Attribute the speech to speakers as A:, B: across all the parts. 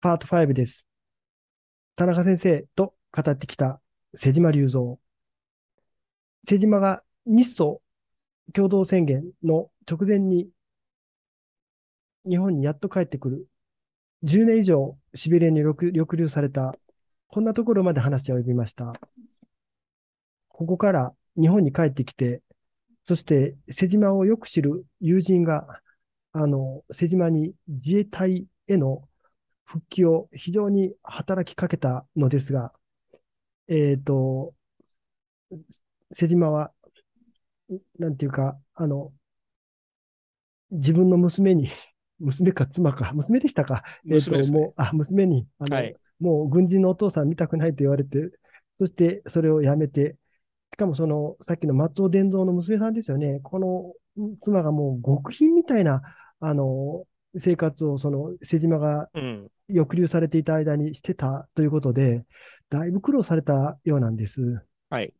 A: パート5です。田中先生と語ってきた瀬島隆三。瀬島が日ソ共同宣言の直前に日本にやっと帰ってくる。10年以上シベリアに抑留された。こんなところまで話を及びました。ここから日本に帰ってきて、そして瀬島をよく知る友人が、あの、瀬島に自衛隊への復帰を非常に働きかけたのですが、えっ、ー、と、瀬島は、なんていうか、あの、自分の娘に、娘か妻か、娘でしたか、娘ね、えっ、ー、と、もう、あ、娘に、あの、はい、もう軍人のお父さん見たくないと言われて、そしてそれをやめて、しかもその、さっきの松尾伝蔵の娘さんですよね、この妻がもう極貧みたいな、あの、生活を、その、瀬島が、うん、抑留されていた間にしてたということで、だいぶ苦労されたようなんです。はい。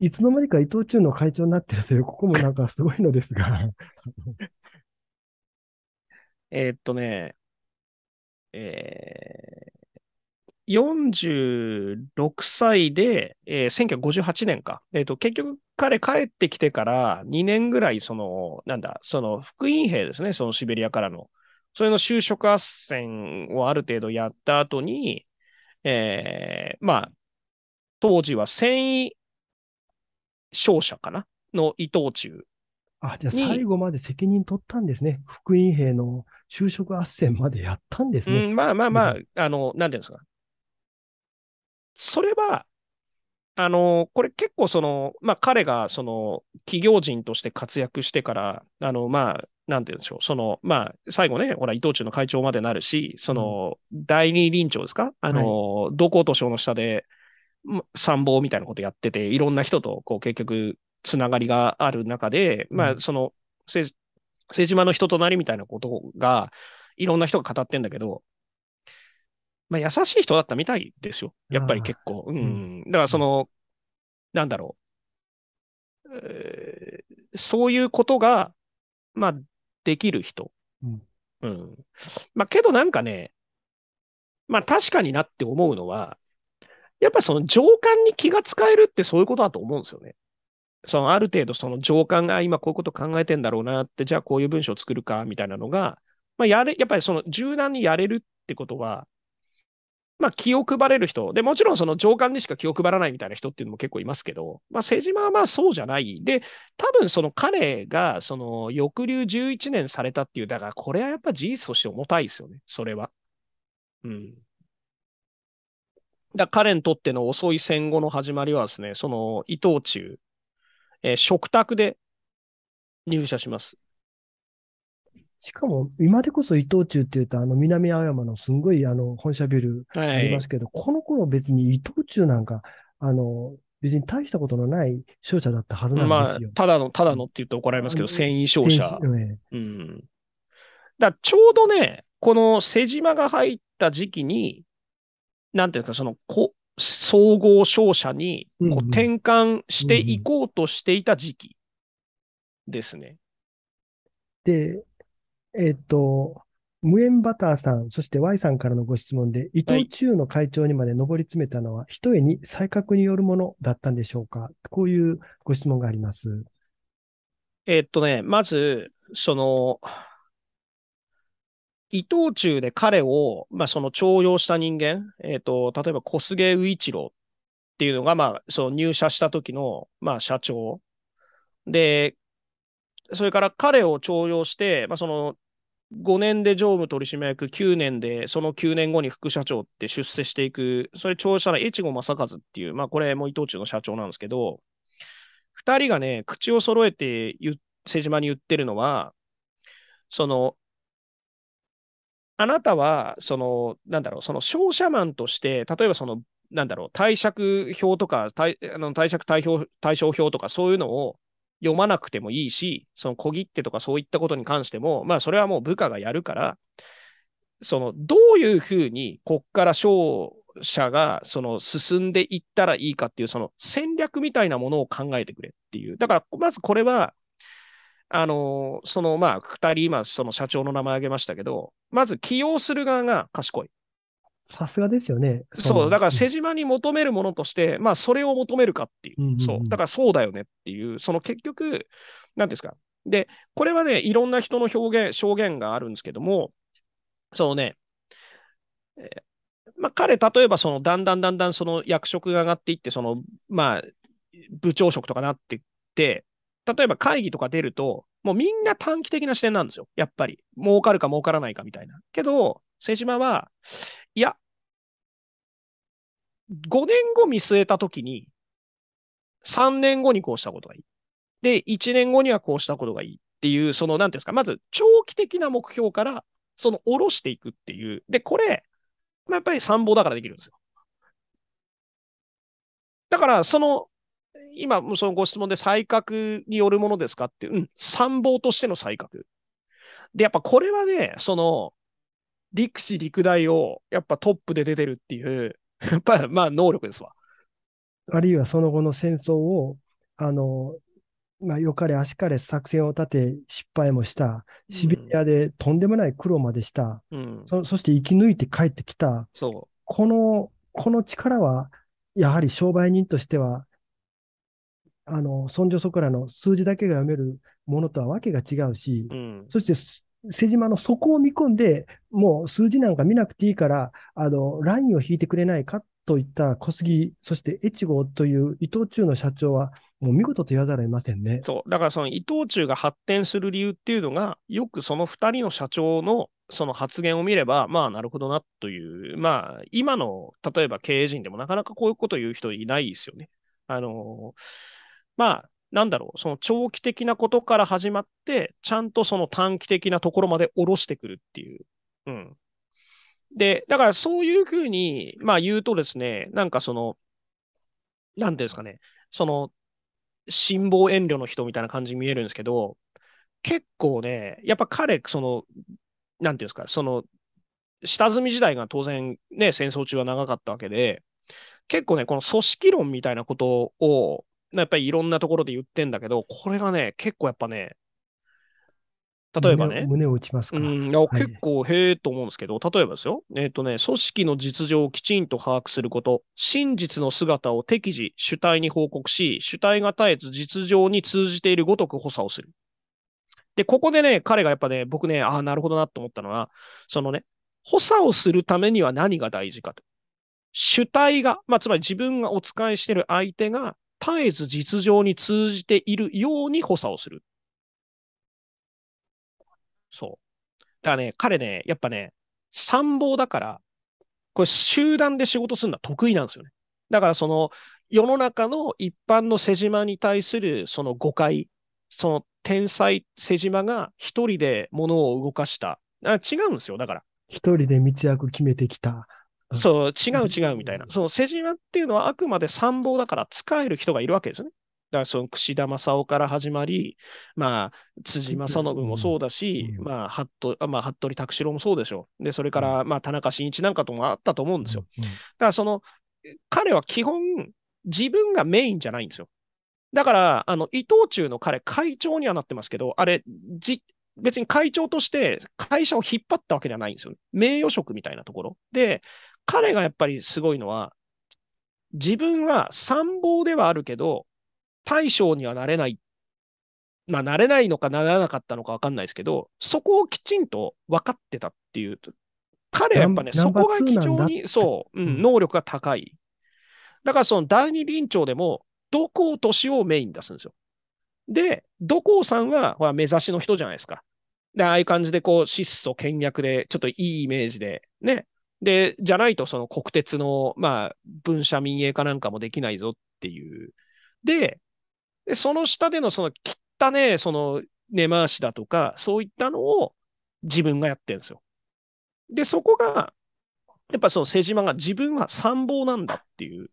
A: いつの間にか伊藤忠の会長になってるという、ここもなんかすごいのですが
B: えっとね、えー、46歳で、えー、1958年か。えっ、ー、と、結局彼帰ってきてから2年ぐらい、その、なんだ、その福音兵ですね、そのシベリアからの。それの就職斡旋をある程度やった後に、えー、まあ、当時は繊維商社かなの伊藤忠。
A: あ、じゃあ最後まで責任取ったんですね。福音兵の就職斡旋までやったんですね。うん、まあまあまあ、うん、
B: あの、なんていうんですか。それは、あの、これ結構その、まあ彼がその、企業人として活躍してから、あの、まあ、なんて言うんでしょう、その、まあ、最後ね、ほら、伊藤忠の会長までなるし、その、うん、第二臨長ですかあの、はい、同行図書の下で、参謀みたいなことやってて、いろんな人と、こう、結局、つながりがある中で、まあ、その、政治島の人となりみたいなことが、いろんな人が語ってんだけど、まあ、優しい人だったみたいですよ。やっぱり結構。うん。だから、その、うん、なんだろう。えー、そういうことが、まあ、できる人。うん。うん、まあ、けどなんかね、まあ確かになって思うのは、やっぱその情感に気が使えるってそういうことだと思うんですよね。そのある程度その情感が今こういうこと考えてんだろうなって、じゃあこういう文章を作るかみたいなのが、まあ、やれ、やっぱりその柔軟にやれるってことは、まあ、気を配れる人、でもちろんその上官にしか気を配らないみたいな人っていうのも結構いますけど、まあ、瀬島はまあそうじゃない、で、多分その彼がその抑留11年されたっていう、だからこれはやっぱ事実として重たいですよね、それは。うん、だ彼にとっての遅い戦後の始まりはですね、その伊藤忠、えー、食卓で入社します。
A: しかも、今でこそ伊藤忠って言うと、あの、南青山のすんごい、あの、本社ビルありますけど、はい、この頃別に伊藤忠なんか、あの、別に大したことのない商社だったは
B: ずなんですよ。まあ、ただの、ただのって言うと怒られますけど、繊維商社。うん。だちょうどね、この瀬島が入った時期に、なんていうか、その、こ総合商社にこう転換していこうとしていた時期ですね。うんうん、で、えっ
A: と、無縁バターさん、そして Y さんからのご質問で、伊藤忠の会長にまで上り詰めたのは、ひとえに才覚によるものだったんでしょうかこういうご質問があります。
B: えっとね、まず、その、伊藤忠で彼を、まあ、その徴用した人間、えっと、例えば小菅宇一郎っていうのが、まあ、その入社した時の、まあ、社長。で、それから彼を徴用して、まあ、その5年で常務取締役、9年で、その9年後に副社長って出世していく、それ庁舎の越後正和っていう、まあこれも伊藤忠の社長なんですけど、2人がね、口を揃えて瀬島に言ってるのは、その、あなたは、その、なんだろう、その商社マンとして、例えばその、なんだろう、貸借表とか、あの貸借対表対象表とか、そういうのを読まなくてもいいし、その小切手とかそういったことに関しても、まあ、それはもう部下がやるから、そのどういうふうにこっから勝者がその進んでいったらいいかっていう、その戦略みたいなものを考えてくれっていう。だから、まずこれは、あの、そのまあ、2人、今、その社長の名前挙げましたけど、まず起用する側が賢い。
A: さすがですよね。
B: そう、だから瀬島に求めるものとして、まあ、それを求めるかっていう、そう、だからそうだよねっていう、その結局、なんですか。で、これはね、いろんな人の表現、証言があるんですけども、そのね、えまあ、彼、例えば、その、だんだんだんだん、その役職が上がっていって、その、まあ、部長職とかなっていって、例えば会議とか出ると、もうみんな短期的な視点なんですよ。やっぱり。儲かるか儲からないかみたいな。けど、瀬島は、いや、5年後見据えたときに、3年後にこうしたことがいい。で、1年後にはこうしたことがいいっていう、その、なんていうんですか、まず長期的な目標から、その、下ろしていくっていう。で、これ、まあ、やっぱり参謀だからできるんですよ。だから、その、今、そのご質問で才覚によるものですかって、うん、参謀としての才覚。で、やっぱこれはね、その、陸士陸大をやっぱトップで出てるっていう、やっぱまあ能力ですわ。
A: あるいはその後の戦争を、あの、まあ、よかれ足かれ作戦を立て失敗もした、シベリアでとんでもない苦労までした、うん、そそして生き抜いて帰ってきた、そうこのこの力はやはり商売人としてはあの、そンらの数字だけが読めるものとはわけが違うし、うん、そして瀬島の底を見込んで、もう数字なんか見なくていいから、あの、ラインを引いてくれないかといった小杉、そして越後という伊藤忠の社長は、もう見事と言わざるを得ません
B: ね。そう。だからその伊藤忠が発展する理由っていうのが、よくその2人の社長のその発言を見れば、まあなるほどなという、まあ今の例えば経営陣でもなかなかこういうことを言う人いないですよね。あのーまあ、なんだろう、その長期的なことから始まって、ちゃんとその短期的なところまで下ろしてくるっていう。うん。で、だからそういうふうに、まあ言うとですね、なんかその、なんていうんですかね、その、辛抱遠慮の人みたいな感じに見えるんですけど、結構ね、やっぱ彼、その、なんていうんですか、その、下積み時代が当然ね、戦争中は長かったわけで、結構ね、この組織論みたいなことを、やっぱりいろんなところで言ってんだけど、これがね、結構やっぱね、例えばね。
A: 胸を打ちますか、うん、
B: 結構、へえと思うんですけど、例えばですよ。えっ、ー、とね、組織の実情をきちんと把握すること、真実の姿を適時、主体に報告し、主体が絶えず実情に通じているごとく補佐をする。で、ここでね、彼がやっぱね、僕ね、ああ、なるほどなと思ったのは、そのね、補佐をするためには何が大事かと。主体が、まあ、つまり自分がお使いしている相手が絶えず実情に通じているように補佐をする。そう。だからね、彼ね、やっぱね、参謀だから、これ集団で仕事するのは得意なんですよね。だからその、世の中の一般の瀬島に対するその誤解、その天才瀬島が一人で物を動かした。あ違うんですよ、だから。
A: 一人で密約決めてきた。
B: そう、違う違うみたいな。その世島っていうのはあくまで参謀だから使える人がいるわけですね。だからその櫛田正夫から始まり、まあ、辻正信もそうだし、まあ、服部まあ、服部拓司郎もそうでしょう。で、それから、まあ、田中伸一なんかともあったと思うんですよ。だからその、彼は基本、自分がメインじゃないんですよ。だから、あの、伊藤忠の彼、会長にはなってますけど、あれ、じ別に会長として会社を引っ張ったわけではないんですよ。名誉職みたいなところ。で、彼がやっぱりすごいのは、自分は参謀ではあるけど、大将にはなれない。まあ、なれないのかならなかったのかわかんないですけど、そこをきちんと分かってたっていう。彼はやっぱね、そこが非常に、そう、うん、能力が高い。だからその第二臨長でも、どこを年をメイン出すんですよ。で、土光さんは、ほら、目指しの人じゃないですか。で、ああいう感じで、こう、質素倹約で、ちょっといいイメージで、ね、で、じゃないとその国鉄の、まあ、分社民営化なんかもできないぞっていう。で、でその下でのその切ったね、その根回しだとか、そういったのを自分がやってるんですよ。で、そこが、やっぱその瀬島が自分は参謀なんだっていう。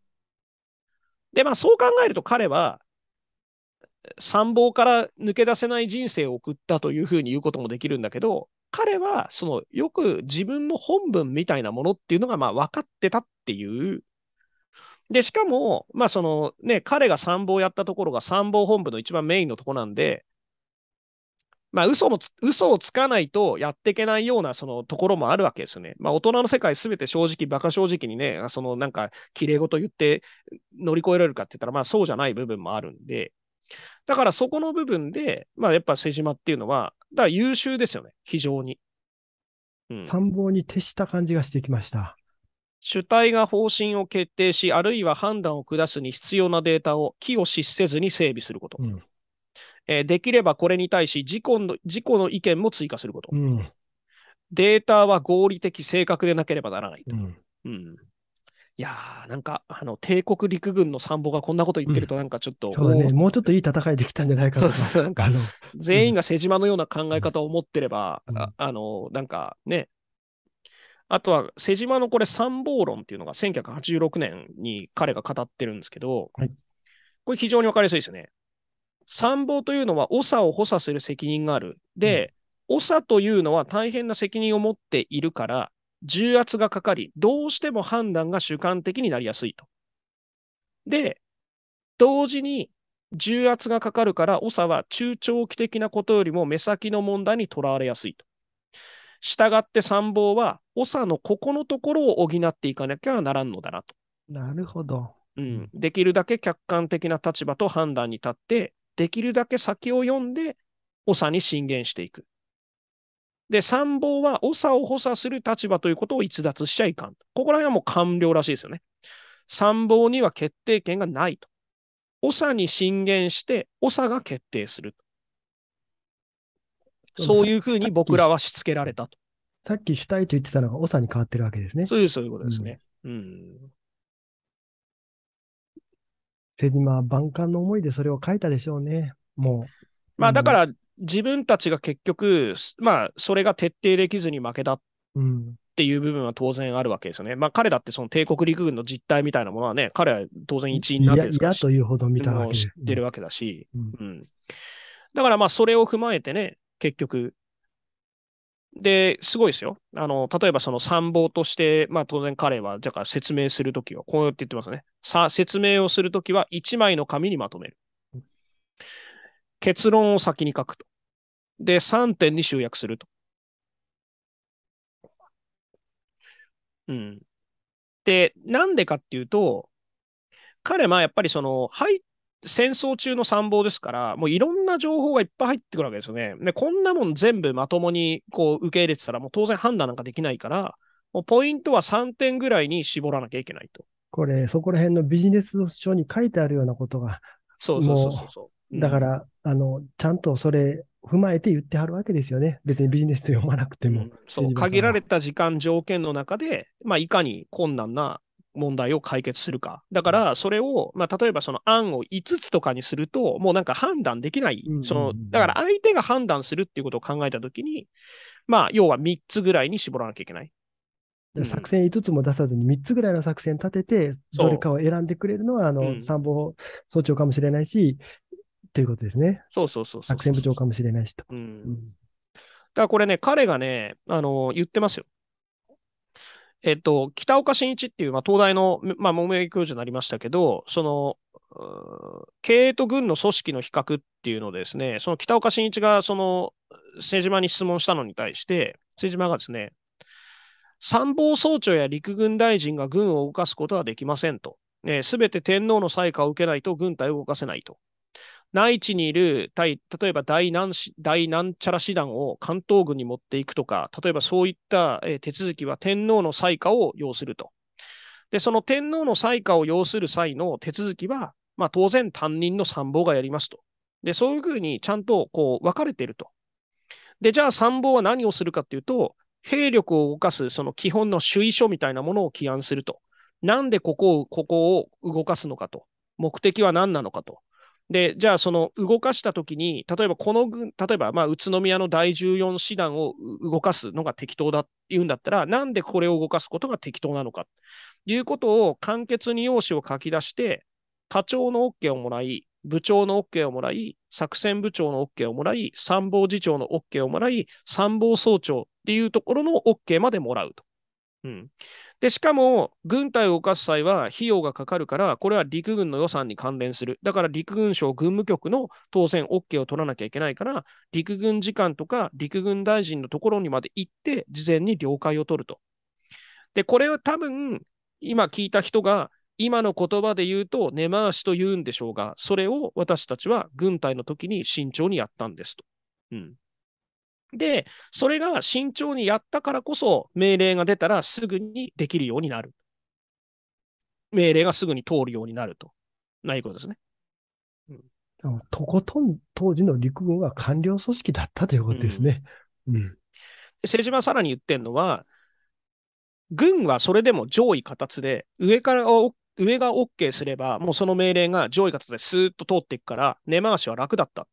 B: で、まあそう考えると彼は、参謀から抜け出せない人生を送ったというふうに言うこともできるんだけど、彼はそのよく自分の本文みたいなものっていうのがまあ分かってたっていう。で、しかも、まあそのね、彼が参謀やったところが参謀本部の一番メインのとこなんで、まあ嘘も嘘をつかないとやっていけないようなそのところもあるわけですよね。まあ大人の世界すべて正直、馬鹿正直にね、そのなんか綺麗事言って乗り越えられるかって言ったら、まあそうじゃない部分もあるんで、だからそこの部分で、まあ、やっぱ瀬島っていうのは、だから優秀ですよね、非常に。
A: 参謀に徹した感じがしてきました。
B: 主体が方針を決定し、あるいは判断を下すに必要なデータを寄与しせずに整備すること。うん、えー、できればこれに対し自己の、自己の意見も追加すること。うん、データは合理的、正確でなければならないと。うん、うんいやー、なんか、あの、帝国陸軍の参謀がこんなこと言ってると、なんかちょっと、うん、そうだね、もうちょっといい戦いで
A: きたんじゃないかとな
B: 全員が瀬島のような考え方を持ってれば、うん、ああの、なんかね、あとは、瀬島のこれ、参謀論っていうのが1986年に彼が語ってるんですけど、はい、これ非常にわかりやすいですよね。参謀というのは、長を補佐する責任がある。で、うん、長というのは大変な責任を持っているから、重圧がかかり、どうしても判断が主観的になりやすいと。で、同時に重圧がかかるから、長は中長期的なことよりも目先の問題にとらわれやすいと。したがって参謀は、長のここのところを補っていかなきゃならんのだなと。
A: なるほど。
B: うん、できるだけ客観的な立場と判断に立って、できるだけ先を読んで、長に進言していく。で、参謀は長を補佐する立場ということを逸脱しちゃいかん。ここら辺はもう官僚らしいですよね。参謀には決定権がないと。長に進言して、長が決定するそういうふうに僕らはしつけられたと。
A: さっき主体と言ってたのが長に変わってるわけですね。そういう、そういうことですね。
B: うん。
A: うん、マは万感の思いでそれを書いたでしょうね。もう。
B: まあだから、自分たちが結局、まあ、それが徹底できずに負けたっていう部分は当然あるわけですよね。うん、まあ、彼だってその帝国陸軍の実態みたいなものはね、彼は当然一員なわけですから。というほど見たわけ知ってるわけだし。うん、うん、だからまあ、それを踏まえてね、結局、で、すごいですよ。あの、例えばその参謀として、まあ当然彼は、じゃあ説明するときは、こうやって言ってますね。さ、説明をするときは1枚の紙にまとめる。結論を先に書くと。で、3点に集約すると。うん。で、なんでかっていうと、彼、まあやっぱりその、はい、戦争中の参謀ですから、もういろんな情報がいっぱい入ってくるわけですよね。で、こんなもん全部まともにこう受け入れてたら、もう当然判断なんかできないから、もうポイントは3点ぐらいに絞らなきゃいけないと。
A: これ、そこら辺のビジネス書に書いてあるようなことが、
B: そうそうそうそう。だか
A: ら、あの、ちゃんとそれ、踏まえて言ってはるわけですよね。別にビジネスと読まなくても。うん、
B: そう限られた時間、条件の中で、まあ、いかに困難な問題を解決するか。だから、それを、まあ、例えばその案を5つとかにすると、もうなんか判断できない。だから、相手が判断するっていうことを考えたときに、まあ、要は3つぐらいに絞らなきゃいけない。
A: 作戦5つも出さずに3つぐらいの作戦立てて、どれかを選んでくれるのは、あの、参謀総長かもしれないし、ということですね。
B: そうそうそうそう作戦部
A: 長かもしれないしと。
B: うん。だからこれね、彼がね、あの、言ってますよ。えっと、北岡新一っていう、まあ、東大の、まあ、桃江教授になりましたけど、その、経営と軍の組織の比較っていうのをですね、その北岡新一がその政治に質問したのに対して、政治がですね、参謀総長や陸軍大臣が軍を動かすことはできませんと。す、べ、て天皇の裁下を受けないと軍隊を動かせないと。内地にいる対、例えば大な大ちゃら師団を関東軍に持っていくとか、例えばそういった、手続きは天皇の裁可を要すると。で、その天皇の裁可を要する際の手続きは、まあ、当然担任の参謀がやりますと。で、そういうふうにちゃんとこう分かれていると。で、じゃあ参謀は何をするかというと、兵力を動かすその基本の主意書みたいなものを起案すると。なんでここを、ここを動かすのかと。目的は何なのかと。で、じゃあ、その動かしたときに、例えばこの軍、例えばまあ宇都宮の第14師団を動かすのが適当だっていうんだったら、なんでこれを動かすことが適当なのかということを簡潔に用紙を書き出して、課長の OK をもらい、部長の OK をもらい、作戦部長の OK をもらい、参謀次長の OK をもらい、参謀総長っていうところの OK までもらうと。うん、でしかも、軍隊を動かす際は費用がかかるから、これは陸軍の予算に関連する。だから陸軍省軍務局の当選 OK を取らなきゃいけないから、陸軍次官とか陸軍大臣のところにまで行って、事前に了解を取ると。で、これは多分、今聞いた人が、今の言葉で言うと、根回しと言うんでしょうが、それを私たちは軍隊の時に慎重にやったんですと。うんで、それが慎重にやったからこそ、命令が出たらすぐにできるようになる。命令がすぐに通るようになると。ないことですね。
A: うん、とことん当時の陸軍は官僚組織だったということですね。うん、
B: 政治はさらに言ってるのは、軍はそれでも上位形で、上から上が OK すれば、もうその命令が上位形ですーっと通っていくから、根回しは楽だった。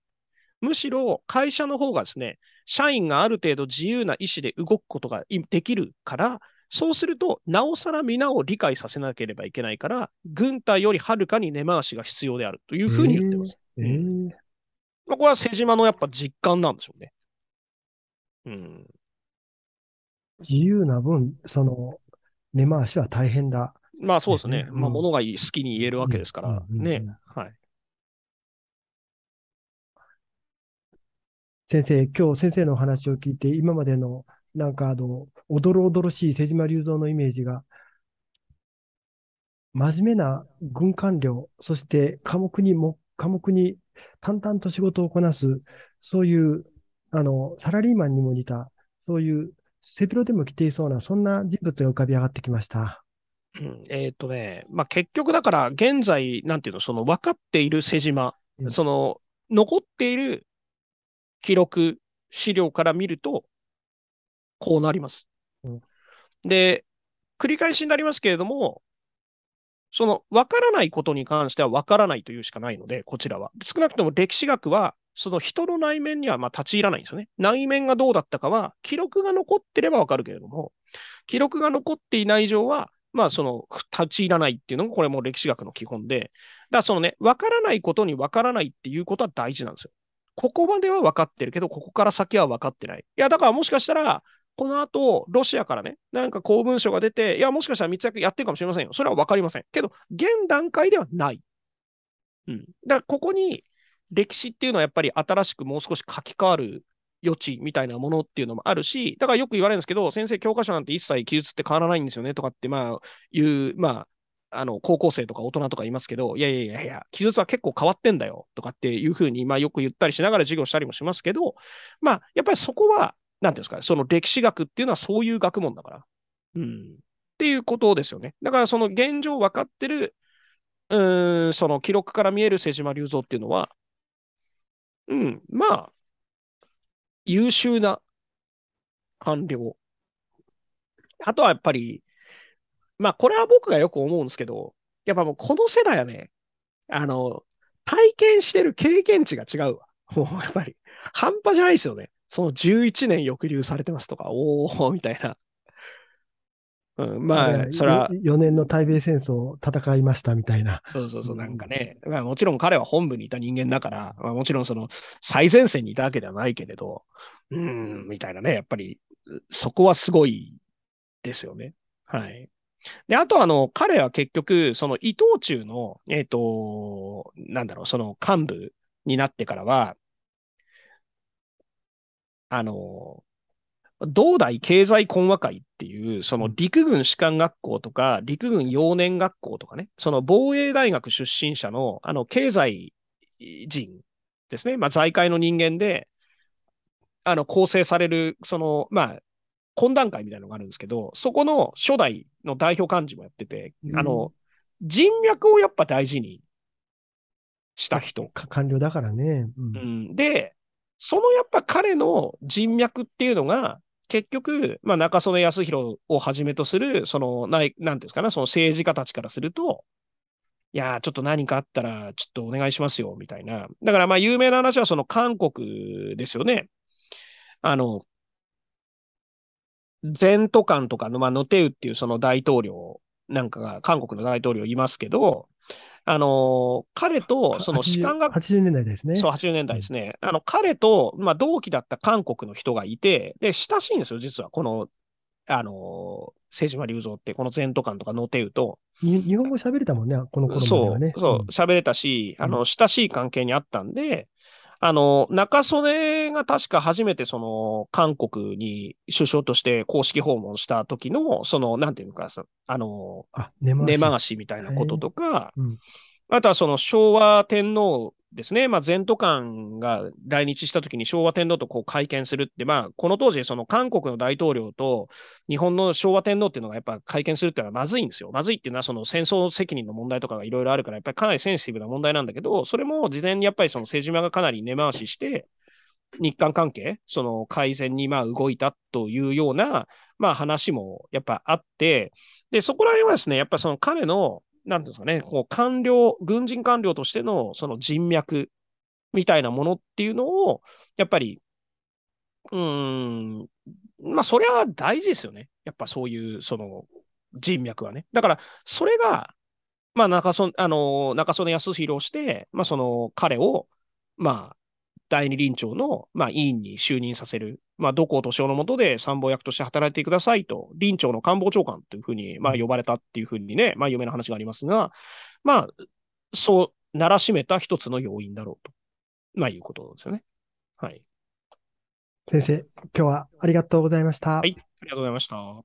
B: むしろ会社の方がですね、社員がある程度自由な意思で動くことができるから、そうすると、なおさら皆を理解させなければいけないから、軍隊よりはるかに根回しが必要であるというふうに言ってます。えー、まあ、これは瀬島のやっぱ実感なんでしょうね。うん、
A: 自由な分、その根回しは大変だ。
B: まあそうですね。うん、まあ、ものが好きに言えるわけですから、ね。はい。
A: 先生、今日先生のお話を聞いて、今までのなんかあの、おどろおどろしい瀬島隆三のイメージが、真面目な軍官僚、そして科目にも、科目に淡々と仕事をこなす、そういう、あの、サラリーマンにも似た、そういう、セプロでも着ていそうな、そんな人物が浮かび上がってきました。
B: うん、えっ、ー、とね、まあ、結局だから、現在、なんていうの、その分かっている瀬島、うん、その残っている記録、資料から見ると、こうなります。で、繰り返しになりますけれども、その分からないことに関しては分からないというしかないので、こちらは。少なくとも歴史学は、その人の内面にはま立ち入らないんですよね。内面がどうだったかは、記録が残ってれば分かるけれども、記録が残っていない以上は、まあ、その立ち入らないっていうのが、これも歴史学の基本で、だからそのね、分からないことに分からないっていうことは大事なんですよ。ここまでは分かってるけど、ここから先は分かってない。いや、だからもしかしたら、この後、ロシアからね、なんか公文書が出て、いや、もしかしたら密約やってるかもしれませんよ。それは分かりません。けど、現段階ではない。うん。だから、ここに歴史っていうのはやっぱり新しくもう少し書き換わる余地みたいなものっていうのもあるし、だからよく言われるんですけど、先生、教科書なんて一切記述って変わらないんですよねとかって、まあ、いう、まあ、あの高校生とか大人とかいますけど、いやいやいや記述は結構変わってんだよとかっていうふうに、まあ、よく言ったりしながら授業したりもしますけど、まあ、やっぱりそこは、なんていうんですか、その歴史学っていうのはそういう学問だから。うん、っていうことですよね。だからその現状分かってる、うん、その記録から見える瀬島隆三っていうのは、うん、まあ、優秀な官僚。あとはやっぱり、まあ、これは僕がよく思うんですけど、やっぱもうこの世代はね、あの、体験してる経験値が違うわ。もうやっぱり、半端じゃないですよね。その11年抑留されてますとか、おおみたいな。うん、まあ、それは。
A: 4年の対米戦争戦いましたみたいな。
B: そうそうそう、なんかね、まあ、もちろん彼は本部にいた人間だから、まあ、もちろんその最前線にいたわけではないけれど、うん、みたいなね、やっぱり、そこはすごいですよね。はい。で、あとあの、彼は結局、その伊藤忠の、えっ、ー、と、なんだろう、その幹部になってからは、あの、道大経済懇話会っていう、その陸軍士官学校とか、陸軍幼年学校とかね、その防衛大学出身者の、あの、経済人ですね、まあ、財界の人間で、あの、構成される、その、まあ、懇談会みたいなのがあるんですけど、そこの初代の代表幹事もやってて、うん、あの、人脈をやっぱ大事にした人。官僚
A: だからね、うん、う
B: ん。で、そのやっぱ彼の人脈っていうのが、結局、まあ、中曽根康弘をはじめとする、その、ない、うんですかね、その政治家たちからすると、いやちょっと何かあったら、ちょっとお願いしますよ、みたいな。だから、まあ、有名な話は、その韓国ですよね。あの、前途官とかの、まあ、ノテウっていうその大統領なんかが、韓国の大統領いますけど、あの、彼と、その士官
A: が80年代ですね。
B: そう、80年代ですね。うん、あの、彼と、まあ、同期だった韓国の人がいて、で、親しいんですよ、実は、この、あの、瀬島隆三って、この前途官とかノテウと。
A: 日本語喋れたもんね、この頃まではね。
B: そう、喋、うん、れたし、あの、親しい関係にあったんで、あの、中曽根が確か初めてその、韓国に首相として公式訪問した時の、その、なんていうか、あの、根回しみたいなこととか、うん、あとはその昭和天皇ですね、まあ、前途官が来日したときに昭和天皇とこう会見するって、まあ、この当時、その韓国の大統領と日本の昭和天皇っていうのがやっぱ会見するっていうのはまずいんですよ。まずいっていうのは、その戦争責任の問題とかがいろいろあるから、やっぱりかなりセンシティブな問題なんだけど、それも事前にやっぱりその政治家がかなり根回しして、日韓関係、その改善にまあ動いたというような、まあ、話もやっぱあって、で、そこら辺はですね、やっぱその彼のなんですかね、こう官僚、軍人官僚としてのその人脈みたいなものっていうのを、やっぱり、うん、まあ、そりゃ大事ですよね。やっぱそういう、その人脈はね。だから、それが、まあ、中曽あの中曽根康弘をして、まあ、その彼を、まあ、第二臨調の、まあ、委員に就任させるまあ、土光敏夫のもとで参謀役として働いてくださいと、林長の官房長官というふうに、まあ、呼ばれたっていうふうにね、まあ、有名な話がありますが、まあ、そうならしめた一つの要因だろうと、まあ、いうことですよね。はい。
A: 先生、今日はありがとうございました。はい、ありがとうございました。